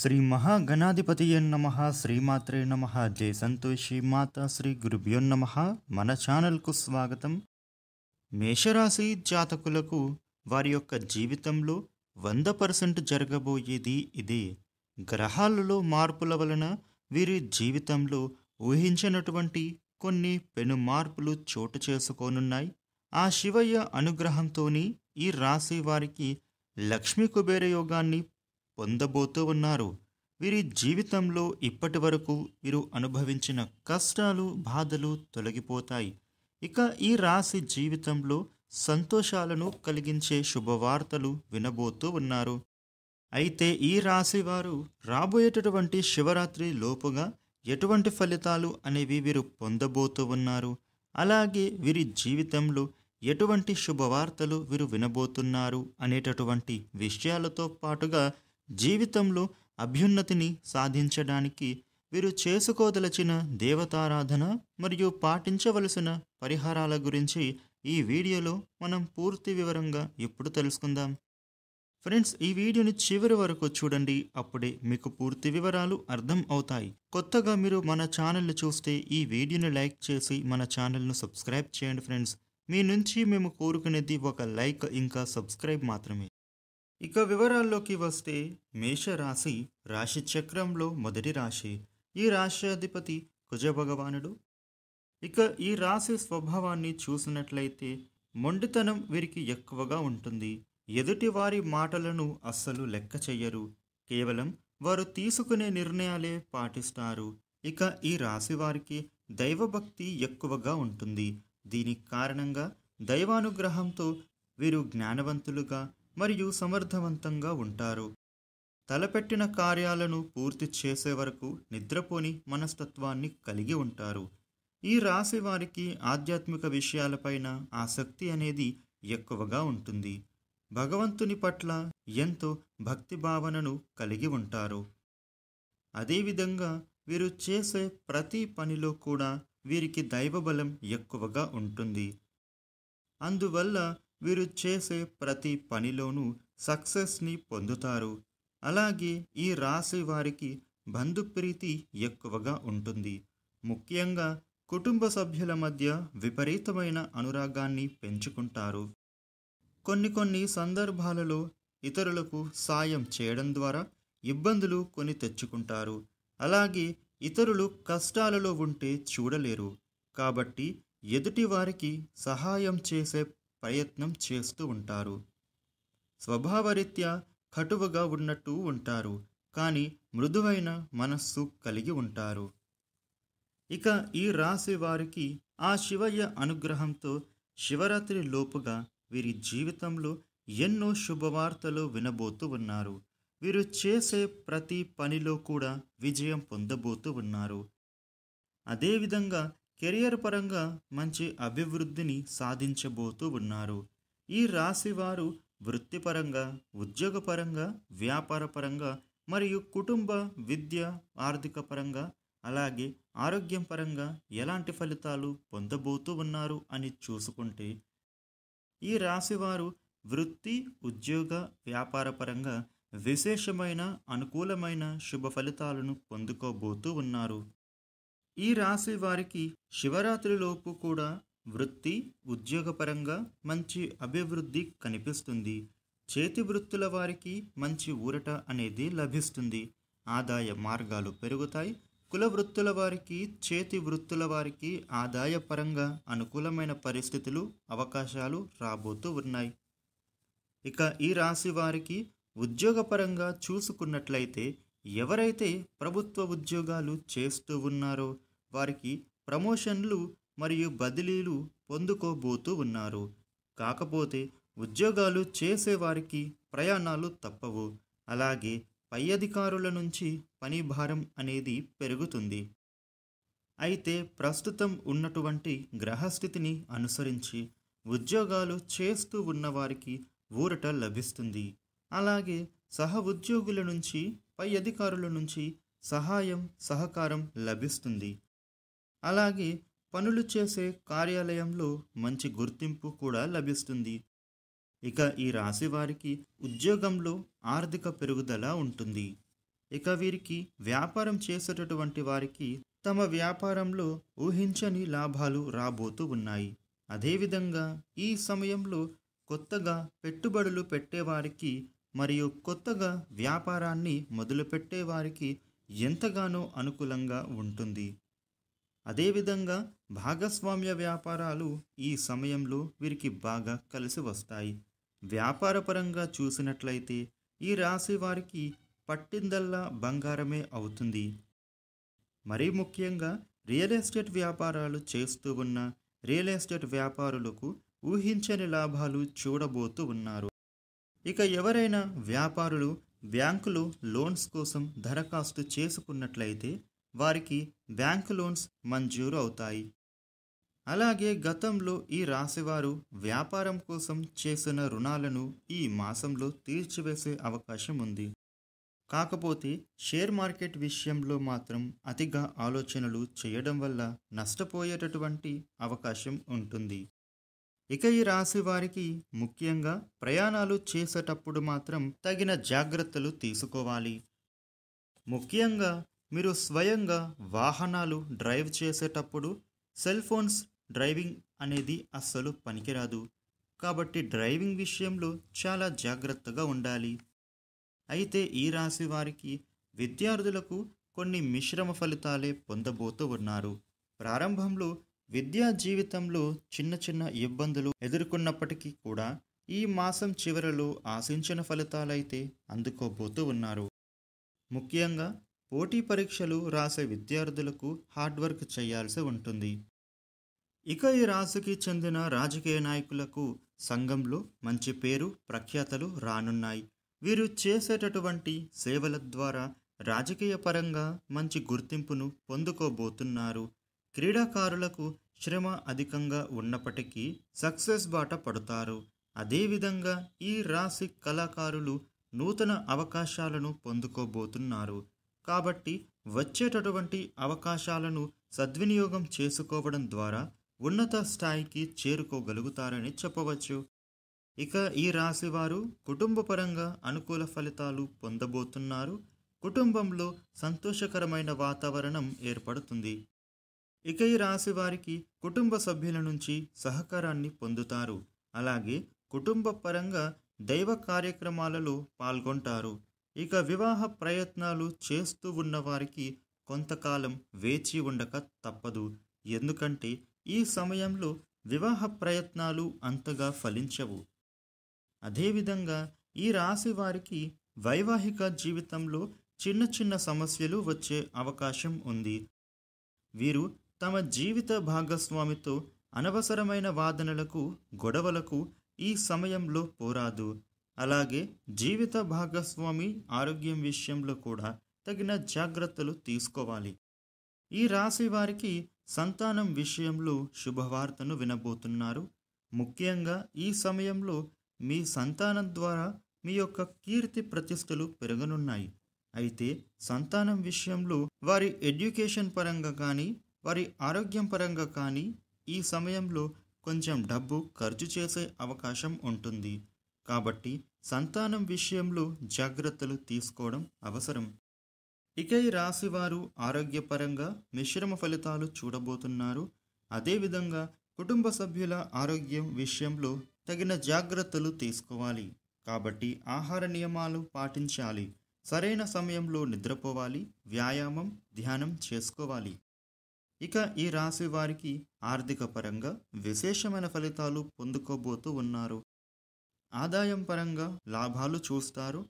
శ్రీ మహాగణాధిపతి నమ శ్రీమాత్రే నమ జయ సంతోషి మాత శ్రీ గురుభ్యో నమ మన ఛానల్కు స్వాగతం మేషరాశి జాతకులకు వారి యొక్క జీవితంలో వంద పర్సెంట్ జరగబోయేది ఇది గ్రహాలలో మార్పుల వలన వీరి జీవితంలో ఊహించినటువంటి కొన్ని పెను మార్పులు చోటు చేసుకోనున్నాయి ఆ శివయ్య అనుగ్రహంతోని ఈ రాశి వారికి లక్ష్మీ కుబేర యోగాన్ని పొందబోతూ ఉన్నారు వీరి జీవితంలో ఇప్పటి వరకు వీరు అనుభవించిన కష్టాలు బాధలు తొలగిపోతాయి ఇక ఈ రాశి జీవితంలో సంతోషాలను కలిగించే శుభవార్తలు వినబోతూ ఉన్నారు అయితే ఈ రాశి వారు రాబోయేటటువంటి శివరాత్రి లోపుగా ఎటువంటి ఫలితాలు అనేవి వీరు పొందబోతూ ఉన్నారు అలాగే వీరి జీవితంలో ఎటువంటి శుభవార్తలు వీరు వినబోతున్నారు అనేటటువంటి విషయాలతో పాటుగా జీవితంలో అభ్యున్నతిని సాధించడానికి వీరు చేసుకోదలచిన దేవతారాధన మరియు పాటించవలసిన పరిహారాల గురించి ఈ వీడియోలో మనం పూర్తి వివరంగా ఇప్పుడు తెలుసుకుందాం ఫ్రెండ్స్ ఈ వీడియోని చివరి వరకు చూడండి అప్పుడే మీకు పూర్తి వివరాలు అర్థం అవుతాయి కొత్తగా మీరు మన ఛానల్ని చూస్తే ఈ వీడియోని లైక్ చేసి మన ఛానల్ను సబ్స్క్రైబ్ చేయండి ఫ్రెండ్స్ మీ నుంచి మేము కోరుకునేది ఒక లైక్ ఇంకా సబ్స్క్రైబ్ మాత్రమే ఇక వివరాల్లోకి వస్తే మేషరాశి రాశి చక్రంలో మొదటి రాశి ఈ రాశి అధిపతి కుజభగవానుడు ఇక ఈ రాశి స్వభావాన్ని చూసినట్లయితే మొండితనం వీరికి ఎక్కువగా ఉంటుంది ఎదుటి వారి మాటలను అస్సలు లెక్క చెయ్యరు కేవలం వారు తీసుకునే నిర్ణయాలే పాటిస్తారు ఇక ఈ రాశి వారికి దైవభక్తి ఎక్కువగా ఉంటుంది దీనికి కారణంగా దైవానుగ్రహంతో వీరు జ్ఞానవంతులుగా మరియు సమర్థవంతంగా ఉంటారు తలపెట్టిన కార్యాలను పూర్తి చేసే వరకు నిద్రపోని మనస్తత్వాన్ని కలిగి ఉంటారు ఈ రాశి వారికి ఆధ్యాత్మిక విషయాలపైన ఆసక్తి అనేది ఎక్కువగా ఉంటుంది భగవంతుని పట్ల ఎంతో భక్తి భావనను కలిగి ఉంటారు అదేవిధంగా వీరు చేసే ప్రతి పనిలో కూడా వీరికి దైవబలం ఎక్కువగా ఉంటుంది అందువల్ల వీరు చేసే ప్రతి పనిలోనూ సక్సెస్ని పొందుతారు అలాగే ఈ రాశి వారికి బంధుప్రీతి ఎక్కువగా ఉంటుంది ముఖ్యంగా కుటుంబ సభ్యుల మధ్య విపరీతమైన అనురాగాన్ని పెంచుకుంటారు కొన్ని కొన్ని సందర్భాలలో ఇతరులకు సాయం చేయడం ద్వారా ఇబ్బందులు కొని తెచ్చుకుంటారు అలాగే ఇతరులు కష్టాలలో ఉంటే చూడలేరు కాబట్టి ఎదుటి వారికి సహాయం చేసే ప్రయత్నం చేస్తూ ఉంటారు స్వభావరీత్యా కటువగా ఉన్నట్టు ఉంటారు కానీ మృదువైన మనస్సు కలిగి ఉంటారు ఇక ఈ రాశి వారికి ఆ శివయ్య అనుగ్రహంతో శివరాత్రి లోపుగా వీరి జీవితంలో ఎన్నో శుభవార్తలు వినబోతూ ఉన్నారు వీరు చేసే ప్రతి పనిలో కూడా విజయం పొందబోతూ ఉన్నారు అదేవిధంగా కెరియర్ పరంగా మంచి అభివృద్ధిని సాధించబోతూ ఉన్నారు ఈ రాశి వారు వృత్తిపరంగా ఉద్యోగపరంగా వ్యాపారపరంగా మరియు కుటుంబ విద్య ఆర్థిక పరంగా అలాగే ఆరోగ్యం పరంగా ఎలాంటి ఫలితాలు పొందబోతూ ఉన్నారు అని చూసుకుంటే ఈ రాశివారు వృత్తి ఉద్యోగ వ్యాపార పరంగా విశేషమైన అనుకూలమైన శుభ ఫలితాలను పొందుకోబోతూ ఉన్నారు ఈ రాశి వారికి శివరాత్రిలోపు కూడా వృత్తి ఉద్యోగపరంగా మంచి అభివృద్ధి కనిపిస్తుంది చేతి వృత్తుల వారికి మంచి ఊరట అనేది లభిస్తుంది ఆదాయ మార్గాలు పెరుగుతాయి కుల వృత్తుల వారికి చేతి వృత్తుల వారికి ఆదాయ పరంగా అనుకూలమైన పరిస్థితులు అవకాశాలు రాబోతూ ఉన్నాయి ఇక ఈ రాశి వారికి ఉద్యోగపరంగా చూసుకున్నట్లయితే ఎవరైతే ప్రభుత్వ ఉద్యోగాలు చేస్తూ ఉన్నారో వారికి ప్రమోషన్లు మరియు బదిలీలు పొందుకోబోతూ ఉన్నారు కాకపోతే ఉద్యోగాలు చేసేవారికి ప్రయాణాలు తప్పవు అలాగే పై అధికారుల నుంచి పని భారం అనేది పెరుగుతుంది అయితే ప్రస్తుతం ఉన్నటువంటి గ్రహస్థితిని అనుసరించి ఉద్యోగాలు చేస్తూ ఉన్నవారికి ఊరట లభిస్తుంది అలాగే సహ ఉద్యోగుల నుంచి పై అధికారుల నుంచి సహాయం సహకారం లభిస్తుంది అలాగే పనులు చేసే కార్యాలయంలో మంచి గుర్తింపు కూడా లభిస్తుంది ఇక ఈ రాశి వారికి ఉద్యోగంలో ఆర్థిక పెరుగుదల ఉంటుంది ఇక వీరికి వ్యాపారం చేసేటటువంటి వారికి తమ వ్యాపారంలో ఊహించని లాభాలు రాబోతూ ఉన్నాయి అదేవిధంగా ఈ సమయంలో కొత్తగా పెట్టుబడులు పెట్టేవారికి మరియు కొత్తగా వ్యాపారాన్ని మొదలుపెట్టేవారికి ఎంతగానో అనుకూలంగా ఉంటుంది అదేవిధంగా భాగస్వామ్య వ్యాపారాలు ఈ సమయంలో వీరికి బాగా కలిసి వస్తాయి వ్యాపారపరంగా చూసినట్లయితే ఈ రాశి వారికి పట్టిందల్లా బంగారమే అవుతుంది మరీ ముఖ్యంగా రియల్ ఎస్టేట్ వ్యాపారాలు చేస్తూ ఉన్న రియల్ ఎస్టేట్ వ్యాపారులకు ఊహించని లాభాలు చూడబోతూ ఉన్నారు ఇక ఎవరైనా వ్యాపారులు బ్యాంకులు లోన్స్ కోసం దరఖాస్తు చేసుకున్నట్లయితే వారికి బ్యాంకు లోన్స్ మంజూరు అవుతాయి అలాగే గతంలో ఈ రాశివారు వ్యాపారం కోసం చేసిన రుణాలను ఈ మాసంలో తీర్చివేసే అవకాశం ఉంది కాకపోతే షేర్ మార్కెట్ విషయంలో మాత్రం అతిగా ఆలోచనలు చేయడం వల్ల నష్టపోయేటటువంటి అవకాశం ఉంటుంది ఇక ఈ రాశి వారికి ముఖ్యంగా ప్రయాణాలు చేసేటప్పుడు మాత్రం తగిన జాగ్రత్తలు తీసుకోవాలి ముఖ్యంగా మీరు స్వయంగా వాహనాలు డ్రైవ్ చేసేటప్పుడు సెల్ ఫోన్స్ డ్రైవింగ్ అనేది అస్సలు పనికిరాదు కాబట్టి డ్రైవింగ్ విషయంలో చాలా జాగ్రత్తగా ఉండాలి అయితే ఈ రాశి వారికి విద్యార్థులకు కొన్ని మిశ్రమ ఫలితాలే పొందబోతూ ఉన్నారు ప్రారంభంలో విద్యా జీవితంలో చిన్న చిన్న ఇబ్బందులు ఎదుర్కొన్నప్పటికీ కూడా ఈ మాసం చివరలో ఆశించిన ఫలితాలైతే అందుకోబోతూ ఉన్నారు ముఖ్యంగా పోటీ పరీక్షలు రాసే విద్యార్థులకు హార్డ్ వర్క్ చేయాల్సి ఉంటుంది ఇక ఈ రాశికి చెందిన రాజకీయ నాయకులకు సంఘంలో మంచి పేరు ప్రఖ్యాతలు రానున్నాయి వీరు చేసేటటువంటి సేవల ద్వారా రాజకీయ పరంగా మంచి గుర్తింపును పొందుకోబోతున్నారు క్రీడాకారులకు శ్రమ అధికంగా ఉన్నప్పటికీ సక్సెస్ బాట పడతారు అదేవిధంగా ఈ రాశి కళాకారులు నూతన అవకాశాలను పొందుకోబోతున్నారు కాబట్టి వచ్చేటటువంటి అవకాశాలను సద్వినియోగం చేసుకోవడం ద్వారా ఉన్నత స్థాయికి చేరుకోగలుగుతారని చెప్పవచ్చు ఇక ఈ రాశివారు కుటుంబపరంగా అనుకూల ఫలితాలు పొందబోతున్నారు కుటుంబంలో సంతోషకరమైన వాతావరణం ఏర్పడుతుంది ఇక ఈ రాశి వారికి కుటుంబ సభ్యుల నుంచి సహకారాన్ని పొందుతారు అలాగే కుటుంబ పరంగా దైవ కార్యక్రమాలలో పాల్గొంటారు ఇక వివాహ ప్రయత్నాలు చేస్తూ ఉన్నవారికి కొంతకాలం వేచి ఉండక తప్పదు ఎందుకంటే ఈ సమయంలో వివాహ ప్రయత్నాలు అంతగా ఫలించవు అదేవిధంగా ఈ రాశి వారికి వైవాహిక జీవితంలో చిన్న చిన్న సమస్యలు వచ్చే అవకాశం ఉంది వీరు తమ జీవిత భాగస్వామితో అనవసరమైన వాదనలకు గొడవలకు ఈ సమయంలో పోరాదు అలాగే జీవిత భాగస్వామి ఆరోగ్యం విషయంలో కూడా తగిన జాగ్రత్తలు తీసుకోవాలి ఈ రాశి వారికి సంతానం విషయంలో శుభవార్తను వినబోతున్నారు ముఖ్యంగా ఈ సమయంలో మీ సంతానం ద్వారా మీ యొక్క కీర్తి ప్రతిష్టలు పెరగనున్నాయి అయితే సంతానం విషయంలో వారి ఎడ్యుకేషన్ పరంగా కానీ వారి ఆరోగ్యం పరంగా కానీ ఈ సమయంలో కొంచెం డబ్బు ఖర్చు చేసే అవకాశం ఉంటుంది కాబట్టి సంతానం విషయంలో జాగ్రత్తలు తీసుకోవడం అవసరం ఇక ఈ రాశివారు ఆరోగ్యపరంగా మిశ్రమ ఫలితాలు చూడబోతున్నారు అదేవిధంగా కుటుంబ సభ్యుల ఆరోగ్యం విషయంలో తగిన జాగ్రత్తలు తీసుకోవాలి కాబట్టి ఆహార నియమాలు పాటించాలి సరైన సమయంలో నిద్రపోవాలి వ్యాయామం ధ్యానం చేసుకోవాలి ఇక ఈ రాశి వారికి ఆర్థిక పరంగా విశేషమైన ఫలితాలు పొందుకోబోతూ ఉన్నారు ఆదాయం పరంగా లాభాలు చూస్తారు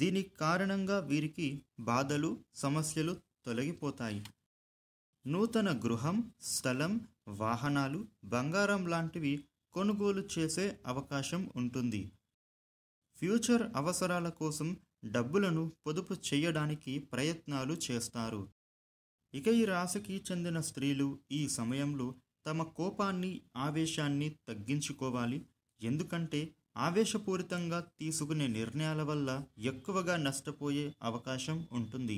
దీనికి కారణంగా వీరికి బాధలు సమస్యలు తొలగిపోతాయి నూతన గృహం స్థలం వాహనాలు బంగారం లాంటివి కొనుగోలు చేసే అవకాశం ఉంటుంది ఫ్యూచర్ అవసరాల కోసం డబ్బులను పొదుపు చేయడానికి ప్రయత్నాలు చేస్తారు ఇక ఈ రాశికి చెందిన స్త్రీలు ఈ సమయంలో తమ కోపాన్ని ఆవేశాన్ని తగ్గించుకోవాలి ఎందుకంటే ఆవేశపూరితంగా తీసుకునే నిర్ణయాల వల్ల ఎక్కువగా నష్టపోయే అవకాశం ఉంటుంది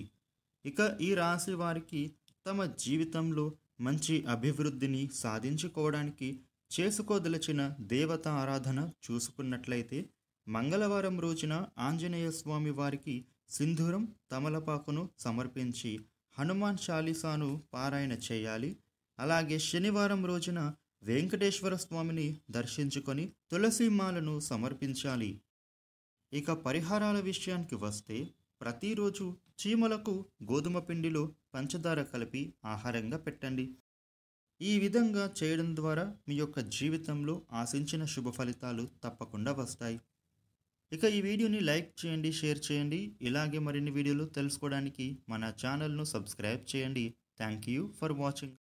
ఇక ఈ రాశి వారికి తమ జీవితంలో మంచి అభివృద్ధిని సాధించుకోవడానికి చేసుకోదలచిన దేవత ఆరాధన చూసుకున్నట్లయితే మంగళవారం రోజున ఆంజనేయ స్వామి వారికి సింధూరం తమలపాకును సమర్పించి హనుమాన్ చాలీసాను పారాయణ చేయాలి అలాగే శనివారం రోజున వెంకటేశ్వర స్వామిని దర్శించుకొని తులసిమాలను సమర్పించాలి ఇక పరిహారాల విషయానికి వస్తే ప్రతిరోజు చీమలకు గోధుమ పిండిలో పంచదార కలిపి ఆహారంగా పెట్టండి ఈ విధంగా చేయడం ద్వారా మీ యొక్క జీవితంలో ఆశించిన శుభ ఫలితాలు తప్పకుండా వస్తాయి ఇక ఈ వీడియోని లైక్ చేయండి షేర్ చేయండి ఇలాగే మరిన్ని వీడియోలు తెలుసుకోవడానికి మన ఛానల్ను సబ్స్క్రైబ్ చేయండి థ్యాంక్ యూ ఫర్ వాచింగ్